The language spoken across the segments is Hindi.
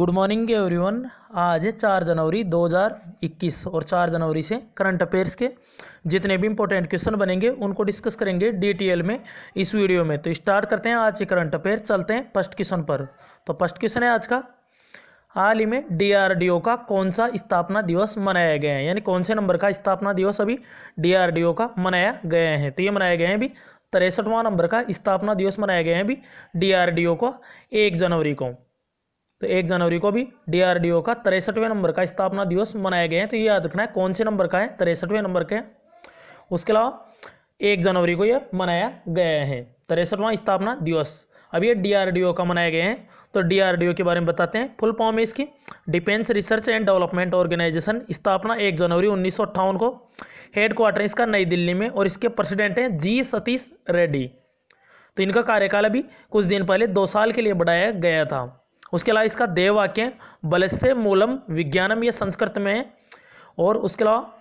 गुड मॉर्निंग एवरीवन आज है चार जनवरी 2021 और चार जनवरी से करंट अफेयर्स के जितने भी इंपॉर्टेंट क्वेश्चन बनेंगे उनको डिस्कस करेंगे डीटीएल में इस वीडियो में तो स्टार्ट करते हैं आज के करंट अफेयर चलते हैं फर्स्ट क्वेश्चन पर तो फर्स्ट क्वेश्चन है आज का हाल ही में डीआरडीओ का कौन सा स्थापना दिवस मनाया गया है यानी कौन से नंबर का स्थापना दिवस अभी डीआरडीओ का मनाया गया है तो ये मनाया गया है अभी तिरसठवां नंबर का स्थापना दिवस मनाया गया है अभी डीआरडीओ को एक जनवरी को तो एक जनवरी को भी डीआरडीओ का तिरसठवें नंबर का स्थापना दिवस मनाया गया है तो ये याद रखना है कौन से नंबर का है तिरसठवें नंबर के उसके अलावा एक जनवरी को यह मनाया गया है तिरसठवां स्थापना दिवस अब ये डीआरडीओ का मनाया गया है तो डीआरडीओ के बारे में बताते हैं फुल फॉर्म है इसकी defence research and development organisation स्थापना एक जनवरी उन्नीस को हेडक्वार्टर इसका नई दिल्ली में और इसके प्रेसिडेंट हैं जी सतीश रेड्डी तो इनका कार्यकाल अभी कुछ दिन पहले दो साल के लिए बढ़ाया गया था उसके अलावा इसका देव वाक्य बलस्य मूलम विज्ञानम यह संस्कृत में है और उसके अलावा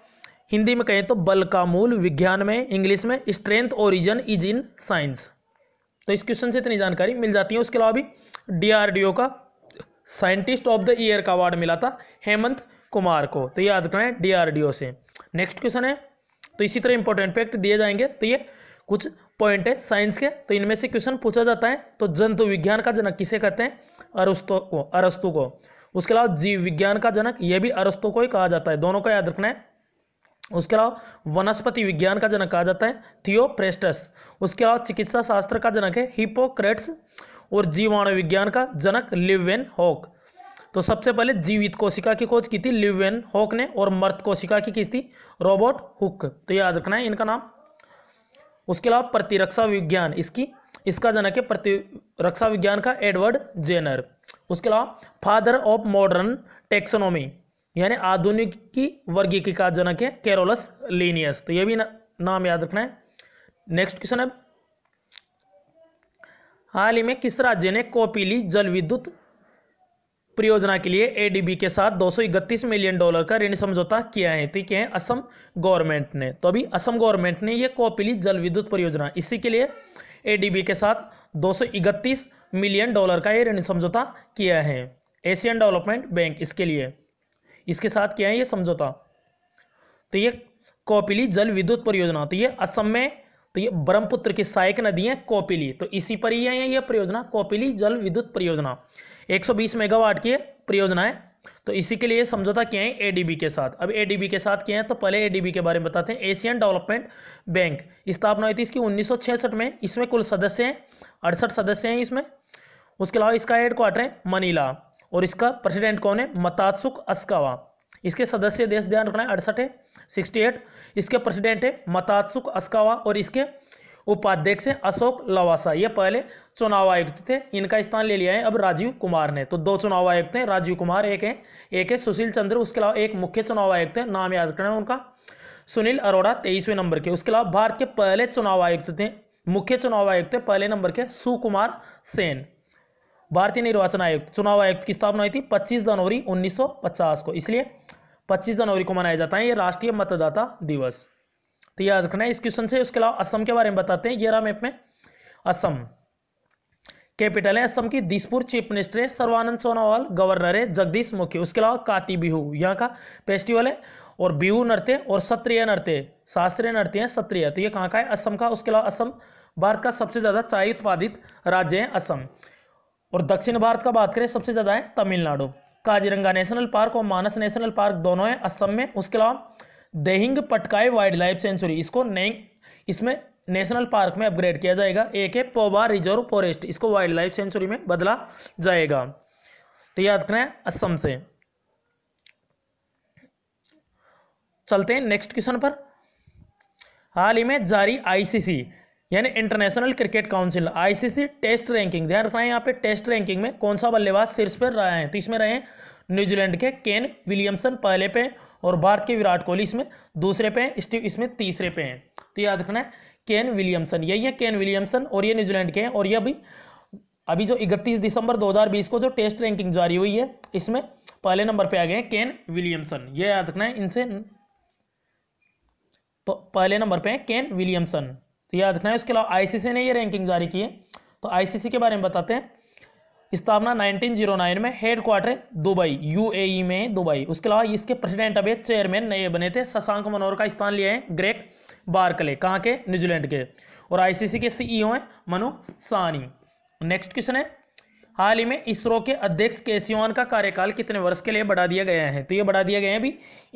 हिंदी में कहें तो बल का मूल विज्ञान में इंग्लिश में strength origin is in science तो इस क्वेश्चन से इतनी जानकारी मिल जाती है उसके अलावा भी डीआरडीओ का साइंटिस्ट ऑफ द ईयर का अवार्ड मिला था हेमंत कुमार को तो याद करना है डीआरडीओ से नेक्स्ट क्वेश्चन है तो इसी तरह इंपॉर्टेंट फैक्ट दिए जाएंगे तो ये कुछ पॉइंट है साइंस के तो इनमें से क्वेश्चन पूछा जाता है तो जंतु विज्ञान का जनक किसे कहते हैं अरस्तु को अरस्तु को उसके अलावा जीव विज्ञान का जनक यह भी अरस्तु को ही कहा जाता है दोनों का याद रखना है उसके अलावा वनस्पति विज्ञान का जनक कहा जाता है थियोप्रेस्टस उसके अलावा चिकित्सा शास्त्र का जनक है हिपोक्रेट्स और जीवाणु विज्ञान का जनक लिवेन होक तो सबसे पहले जीवित कोशिका की खोज की थी लिवेन होक ने और मर्त कोशिका की किस थी रॉबर्ट हुक तो याद रखना है इनका नाम उसके अलावा प्रतिरक्षा विज्ञान इसकी इसका जनक है प्रतिरक्षा विज्ञान का एडवर्ड जेनर उसके अलावा फादर ऑफ मॉडर्न टेक्सोनोमी यानी आधुनिक की वर्गीकी का जनक है कैरोलस लीनियस तो ये भी ना, नाम याद रखना है नेक्स्ट क्वेश्चन है हाल ही में किस राज्य ने कोपीली जल विद्युत परियोजना के लिए एडीबी के साथ दो मिलियन डॉलर का ऋण समझौता किया है ठीक तो है असम गवर्नमेंट ने तो अभी असम गवर्नमेंट ने यह कॉपीली जल विद्युत परियोजना इसी के लिए एडीबी के साथ दो मिलियन डॉलर का यह ऋण समझौता किया है एशियन डेवलपमेंट बैंक इसके लिए इसके साथ किया है यह समझौता तो ये कॉपीली जल विद्युत परियोजना तो ये असम में तो ये ब्रह्मपुत्र की सहायक नदी है कोपिली तो इसी पर ही है ये परियोजना कोपिली जल विद्युत परियोजना 120 मेगावाट की परियोजना है तो इसी के लिए समझौता किया है एडीबी के साथ अब एडीबी के साथ क्या है तो पहले एडीबी के बारे में बताते हैं एशियन डेवलपमेंट बैंक स्थापना हुई थी इसकी उन्नीस में इसमें कुल सदस्य हैं अड़सठ सदस्य हैं इसमें उसके अलावा इसका हेडक्वार्टर है मनीला और इसका प्रेसिडेंट कौन है मतासुक अस्कावा इसके सदस्य देश ध्यान रखना है अड़सठ है सिक्सटी एट इसके प्रेसिडेंट है मतात्सुक अस्कावा और इसके उपाध्यक्ष हैं अशोक लवासा ये पहले चुनाव आयुक्त थे इनका स्थान ले लिया है अब राजीव कुमार ने तो दो चुनाव आयुक्त हैं राजीव कुमार एक हैं एक है सुशील चंद्र उसके अलावा एक मुख्य चुनाव आयुक्त है नाम याद करना है उनका सुनील अरोड़ा तेईसवें नंबर के उसके अलावा भारत के पहले चुनाव आयुक्त थे मुख्य चुनाव आयुक्त थे पहले नंबर के सुकुमार सेन भारतीय निर्वाचन आयुक्त चुनाव आयुक्त की स्थापना हुई थी 25 जनवरी 1950 को इसलिए 25 जनवरी को मनाया जाता है ये राष्ट्रीय मतदाता दिवस तो याद रखना है इस क्वेश्चन से उसके अलावा असम के बारे में बताते हैं ग्यारह मैप में असम कैपिटल है असम की दिसपुर चीफ मिनिस्टर है सर्वानंद सोनोवाल गवर्नर है जगदीश मुखी उसके अलावा काती बिहू यहाँ का फेस्टिवल है और बिहू नृत्य और सत्रिय नृत्य शास्त्रीय नृत्य है सत्रिय तो ये कहाँ का है असम का उसके अलावा असम भारत का सबसे ज़्यादा चाय उत्पादित राज्य है असम और दक्षिण भारत का बात करें सबसे ज़्यादा है तमिलनाडु काजीरंगा नेशनल पार्क और मानस नेशनल पार्क दोनों है असम में उसके अलावा Dehing Patkai wildlife sanctuary इसको नई इसमें नेशनल पार्क में अपग्रेड किया जाएगा एक है पोबा रिजर्व फॉरेस्ट इसको वाइल्ड लाइफ सेंचुरी में बदला जाएगा तो याद करें असम से चलते हैं नेक्स्ट क्वेश्चन पर हाल ही में जारी आईसीसी यानी international cricket council ICC test ranking ध्यान रखना है यहाँ पे टेस्ट रैंकिंग में कौन सा बल्लेबाज शीर्ष पर तो रहे हैं तीस में रहे न्यूजीलैंड के केन विलियमसन पहले पे और भारत के विराट कोहली इसमें दूसरे पे हैं स्टीव इसमें तीसरे पे हैं तो याद रखना है केन विलियमसन यही है केन विलियमसन और ये न्यूजीलैंड के हैं और ये अभी अभी जो इकतीस दिसंबर दो को जो टेस्ट रैंकिंग जारी हुई है इसमें पहले नंबर पे आ गए हैं केन विलियमसन ये याद रखना है इनसे तो पहले नंबर पे है केन विलियमसन तो याद रखना है उसके अलावा आईसीसी ने ये रैंकिंग जारी की है तो आईसीसी के बारे में बताते हैं स्थापना 1909 में headquarter Dubai UAE e में दुबई उसके अलावा इसके प्रेसिडेंट अभी चेयरमैन नए बने थे शशांक मनोहर का स्थान लिए है ग्रेक बार्कले कहाँ के न्यूजीलैंड के और आईसीसी के सीईओ e हैं मनु सानी नेक्स्ट क्वेश्चन है हाल ही में इसरो के अध्यक्ष केसीवान का कार्यकाल कितने वर्ष के लिए बढ़ा दिया गया है तो ये बढ़ा दिया गया है अभी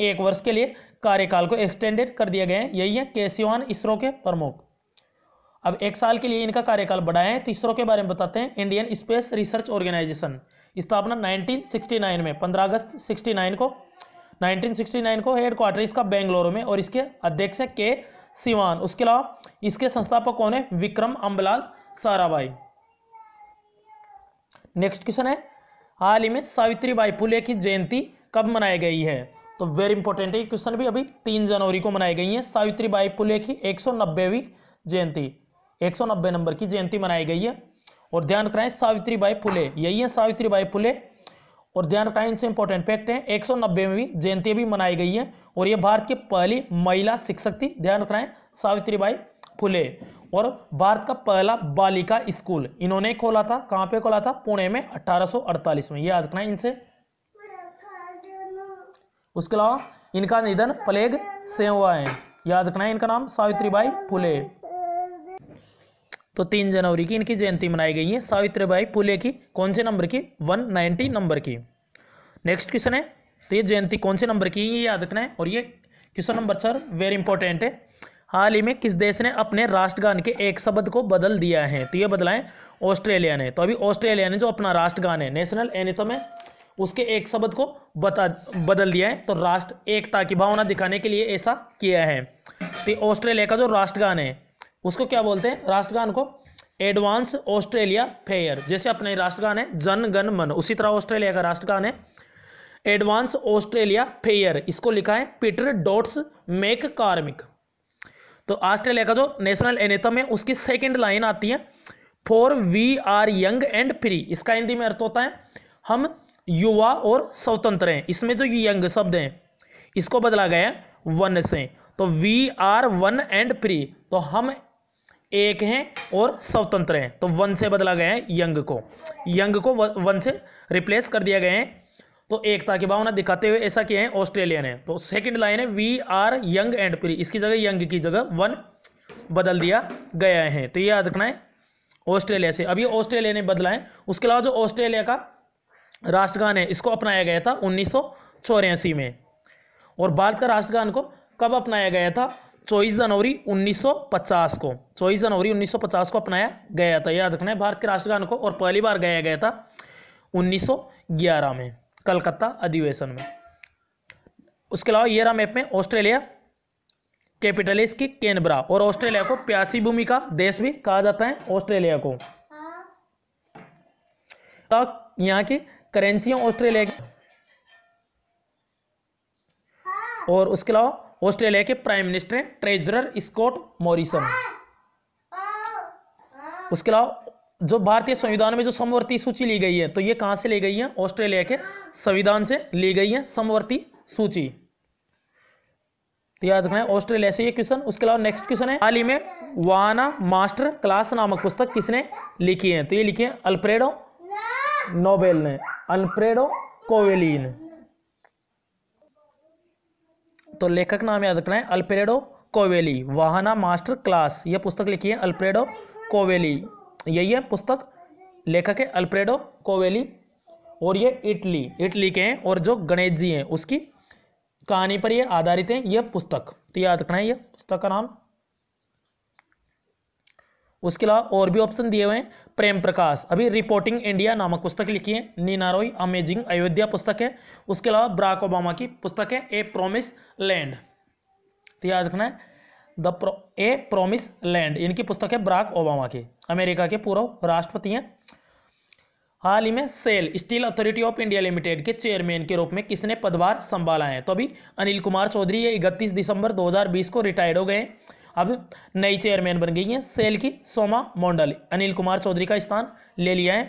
एक वर्ष के लिए कार्यकाल को एक्सटेंडेड कर दिया गया है यही है केसीवान इसरो के प्रमुख अब एक साल के लिए इनका कार्यकाल बढ़ाएं तीसरों के बारे में बताते हैं इंडियन स्पेस रिसर्च ऑर्गेनाइजेशन स्थापना 1969 में 15 अगस्त 69 को 1969 को हेड क्वार्टर इसका बेंगलोर में और इसके अध्यक्ष हैं के सिवान उसके अलावा इसके संस्थापक कौन है विक्रम अम्बलाल साराभाई नेक्स्ट क्वेश्चन है हाल ही में सावित्रीबाई फुले की जयंती कब मनाई गई है तो वेरी इंपॉर्टेंट है क्वेश्चन भी अभी तीन जनवरी को मनाई गई है सावित्रीबाई फुले की एक सौ जयंती 190 नंबर की जयंती मनाई गई है और ध्यान है सावित्री बाई फुले यही है सावित्री बाई फुले और ध्यान रखना इनसे इंपॉर्टेंट फैक्ट है एक सौ भी जयंती भी मनाई गई है और ये भारत की पहली महिला शिक्षक थी ध्यान रखना है सावित्री बाई फुले और भारत का पहला बालिका स्कूल इन्होंने खोला था कहाँ पे खोला था पुणे में 1848 में याद रखना है इनसे उसके अलावा इनका निधन प्लेग से हुआ है याद रखना है इनका नाम सावित्रीबाई फुले तो तीन जनवरी की इनकी जयंती मनाई गई है सावित्रीबाई फुले की कौन से नंबर की वन नाइनटी नंबर की नेक्स्ट क्वेश्चन है तो ये जयंती कौन से नंबर की ये याद रखना है और ये question number sir very important है हाल ही में किस देश ने अपने राष्ट्रगान के एक शब्द को बदल दिया है तो ये बदलाएं ऑस्ट्रेलिया ने तो अभी ऑस्ट्रेलिया ने जो अपना राष्ट्रगान है नेशनल एनिथम तो है उसके एक शब्द को बता बदल दिया है तो राष्ट्र एकता की भावना दिखाने के लिए ऐसा किया है तो ऑस्ट्रेलिया का जो राष्ट्रगान है उसको क्या बोलते हैं राष्ट्रगान को एडवांस ऑस्ट्रेलिया फेयर जैसे अपने राष्ट्रगान है जन गण मन उसी तरह ऑस्ट्रेलिया का राष्ट्रगान है एडवांस ऑस्ट्रेलिया फेयर इसको लिखा है पीटर डॉट्स मेक कार्मिक तो ऑस्ट्रेलिया का जो नेशनल एनेथम है उसकी सेकेंड लाइन आती है for we are young and free इसका हिंदी में अर्थ होता है हम युवा और स्वतंत्र हैं इसमें जो यंग शब्द हैं इसको बदला गया है वन से तो we are one and free तो हम एक हैं और स्वतंत्र हैं तो वन से बदला गया है यंग को यंग को वन से रिप्लेस कर दिया गया है तो एकता की भावना दिखाते हुए ऐसा किया है ऑस्ट्रेलियन है तो सेकंड लाइन है we are young and free इसकी जगह यंग की जगह वन बदल दिया गया है तो ये याद रखना है ऑस्ट्रेलिया से अब ये ऑस्ट्रेलिया ने बदला है उसके अलावा जो ऑस्ट्रेलिया का राष्ट्रगान है इसको अपनाया गया था उन्नीस में और भारत का राष्ट्रगान को कब अपनाया गया था 24 जनवरी 1950 को 24 जनवरी 1950 को अपनाया गया था याद रखना है भारत के राष्ट्रगान को और पहली बार गाया गया था 1911 में कलकत्ता अधिवेशन में उसके अलावा येरा मैप में ऑस्ट्रेलिया कैपिटलिस की केनबरा और ऑस्ट्रेलिया को प्यासी भूमि का देश भी कहा जाता है ऑस्ट्रेलिया को तो यहाँ की करेंसियां ऑस्ट्रेलिया और उसके अलावा ऑस्ट्रेलिया के प्राइम मिनिस्टर हैं ट्रेजरर स्कॉट मॉरिसन उसके अलावा जो भारतीय संविधान में जो समवर्ती सूची ली गई है तो ये कहां से ली गई है ऑस्ट्रेलिया के संविधान से ली गई है समवर्ती सूची तो याद रखना है ऑस्ट्रेलिया से ये क्वेश्चन उसके अलावा नेक्स्ट क्वेश्चन है हाल ही में वाना मास्टर क्लास नामक पुस्तक किसने लिखी है तो ये लिखी है अल्प्रेडो नोबेल ने अल्प्रेडो कोवेलिन तो लेखक नाम याद रखना है अल्प्रेडो कोवेली वाहना मास्टर क्लास यह पुस्तक लिखी है अल्प्रेडो कोवेली यही है पुस्तक लेखक है अल्प्रेडो कोवेली और ये इटली इटली के हैं और जो गणेश जी हैं उसकी कहानी पर ये आधारित है यह पुस्तक तो याद रखना है यह पुस्तक का नाम उसके अलावा और भी ऑप्शन दिए हुए हैं प्रेम प्रकाश अभी रिपोर्टिंग इंडिया नामक पुस्तक लिखी है नीना रॉय अमेजिंग अयोध्या पुस्तक है उसके अलावा ब्राक ओबामा की पुस्तक है ए प्रोमिस लैंड तो याद रखना है the pro a promise land इनकी पुस्तक है ब्राक ओबामा की अमेरिका के पूर्व राष्ट्रपति हैं हाल ही में SAIL steel authority of India limited के चेयरमैन के रूप में किसने पदभार संभाला है तो अभी अनिल कुमार चौधरी ये इकतीस दिसंबर 2020 को रिटायर्ड हो गए अब नई चेयरमैन बन गई हैं सेल की सोमा मोंडल अनिल कुमार चौधरी का स्थान ले लिया है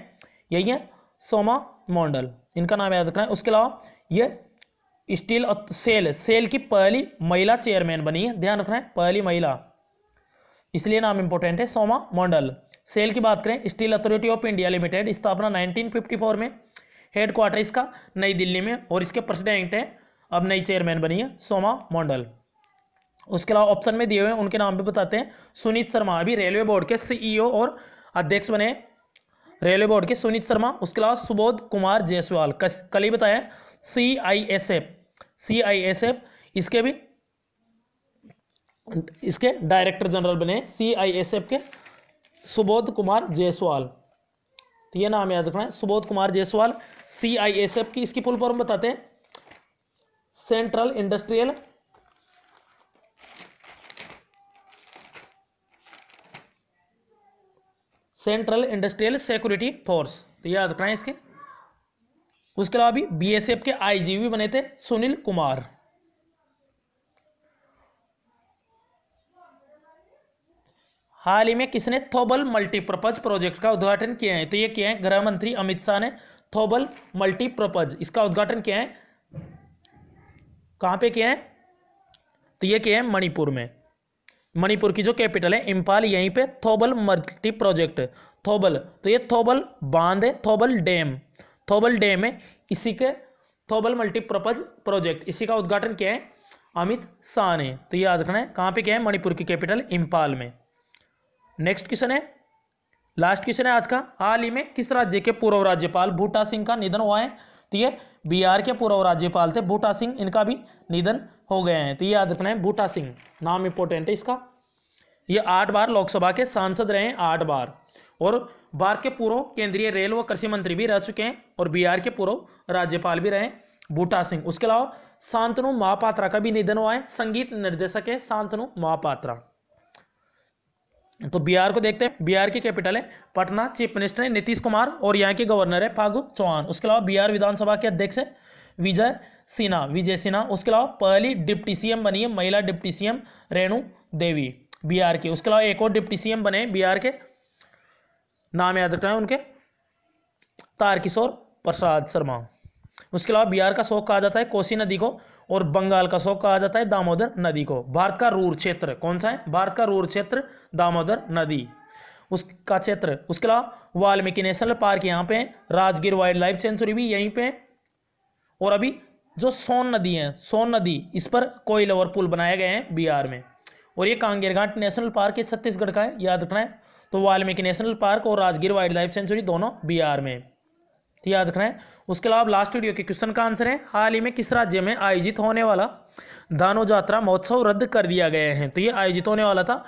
यही है सोमा मोंडल इनका नाम याद रखना है उसके अलावा ये स्टील और सेल सेल की पहली महिला चेयरमैन बनी है ध्यान रखना है पहली महिला इसलिए नाम इंपॉर्टेंट है सोमा मंडल सेल की बात करें steel authority of India limited स्थापना 1954 में हेड क्वार्टर इसका नई दिल्ली में और इसके प्रेसिडेंट हैं अब नई चेयरमैन बनी है सोमा मंडल उसके अलावा ऑप्शन में दिए हुए हैं उनके नाम भी बताते हैं सुनीत शर्मा अभी रेलवे बोर्ड के सीईओ e और अध्यक्ष बने रेलवे बोर्ड के सुनीत शर्मा उसके अलावा सुबोध कुमार जयसवाल कल ही बताया C I S F C I S F इसके भी इसके डायरेक्टर जनरल बने सी आई एस एफ के सुबोध कुमार जयसवाल तो ये नाम याद रखना है Subodh Kumar Jaiswal C I S F की इसकी फुल फॉर्म बताते हैं central industrial central industrial security force तो याद रखना है इसके उसके अलावा भी बीएसएफ के आईजीवी बने थे सुनील कुमार हाल ही में किसने थोबल मल्टीपर्पज प्रोजेक्ट का उद्घाटन किया है तो ये किया है गृह मंत्री अमित शाह ने थोबल मल्टीपर्पज इसका उद्घाटन किया है कहां पे किया है तो ये किया है मणिपुर में मणिपुर की जो कैपिटल है इम्फाल यहीं पे थोबल मल्टी प्रोजेक्ट थोबल तो ये थोबल बांध है थोबल डैम थोबल डैम है इसी के थोबल मल्टीप्रपज प्रोजेक्ट इसी का उद्घाटन क्या है अमित शाह ने तो याद रखना है कहाँ पे क्या है मणिपुर की कैपिटल इम्फाल में नेक्स्ट क्वेश्चन है लास्ट क्वेश्चन है आज का हाल ही में किस राज्य के पूर्व राज्यपाल भूटा सिंह का निधन हुआ है ठीक है बिहार के पूर्व राज्यपाल थे बूटा सिंह इनका भी निधन हो गए हैं तो ये याद रखना है बूटा सिंह नाम इंपोर्टेंट है इसका ये आठ बार लोकसभा के सांसद रहे हैं आठ बार और भारत के पूर्व केंद्रीय रेल व कृषि मंत्री भी रह चुके हैं और बिहार के पूर्व राज्यपाल भी रहे बूटा सिंह उसके अलावा शांतनु महापात्रा का भी निधन हुआ है संगीत निर्देशक है शांतनु महापात्रा तो बिहार को देखते हैं बिहार की कैपिटल है पटना चीफ मिनिस्टर है नीतीश कुमार और यहाँ के गवर्नर है फागू चौहान उसके अलावा बिहार विधानसभा के अध्यक्ष है विजय सिन्हा विजय सिन्हा उसके अलावा पहली डिप्टी सीएम बनी है महिला डिप्टी सीएम रेणु देवी बिहार की उसके अलावा एक और डिप्टी सीएम बने बिहार के नाम याद रखना है उनके तारकिशोर प्रसाद शर्मा उसके अलावा बिहार का शोक कहा जाता है कोसी नदी को और बंगाल का शोक कहा जाता है दामोदर नदी को भारत का रूर क्षेत्र कौन सा है भारत का रूर क्षेत्र दामोदर नदी उसका क्षेत्र उसके अलावा वाल्मीकि नेशनल पार्क यहाँ पे राजगीर वाइल्ड लाइफ सेंचुरी भी यहीं पे और अभी जो सोन नदी है सोन नदी इस पर कोयल और पुल बनाए गए हैं बिहार में और ये कांगेर घाट नेशनल पार्क है छत्तीसगढ़ का है याद रखना है तो वाल्मीकि नेशनल पार्क और राजगीर वाइल्ड लाइफ सेंचुरी दोनों बिहार में तो याद रखना है उसके अलावा लास्ट वीडियो के क्वेश्चन का आंसर है हाल ही में किस राज्य में आयोजित होने वाला दानो यात्रा महोत्सव रद्द कर दिया गया है तो ये आयोजित होने वाला था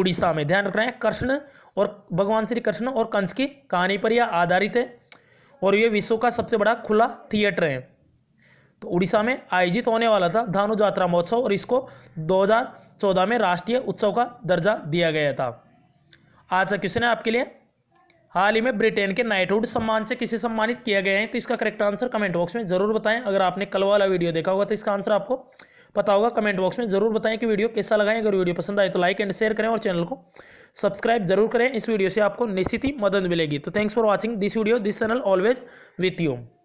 उड़ीसा में ध्यान रखना है कृष्ण और भगवान श्री कृष्ण और कंस की कहानी पर यह आधारित है और ये विश्व का सबसे बड़ा खुला थिएटर है तो उड़ीसा में आयोजित होने वाला था धानु यात्रा महोत्सव और इसको 2014 में राष्ट्रीय उत्सव का दर्जा दिया गया था आज का क्वेश्चन है आपके लिए हाल ही में ब्रिटेन के नाइटहुड सम्मान से किसे सम्मानित किया गया है तो इसका करेक्ट आंसर कमेंट बॉक्स में जरूर बताएं अगर आपने कल वाला वीडियो देखा होगा तो इसका आंसर आपको पता होगा कमेंट बॉक्स में जरूर बताएं कि वीडियो कैसा लगाएं अगर वीडियो पसंद आए तो लाइक एंड शेयर करें और चैनल को सब्सक्राइब जरूर करें इस वीडियो से आपको निश्चित ही मदद मिलेगी तो thanks for watching this video this channel always with you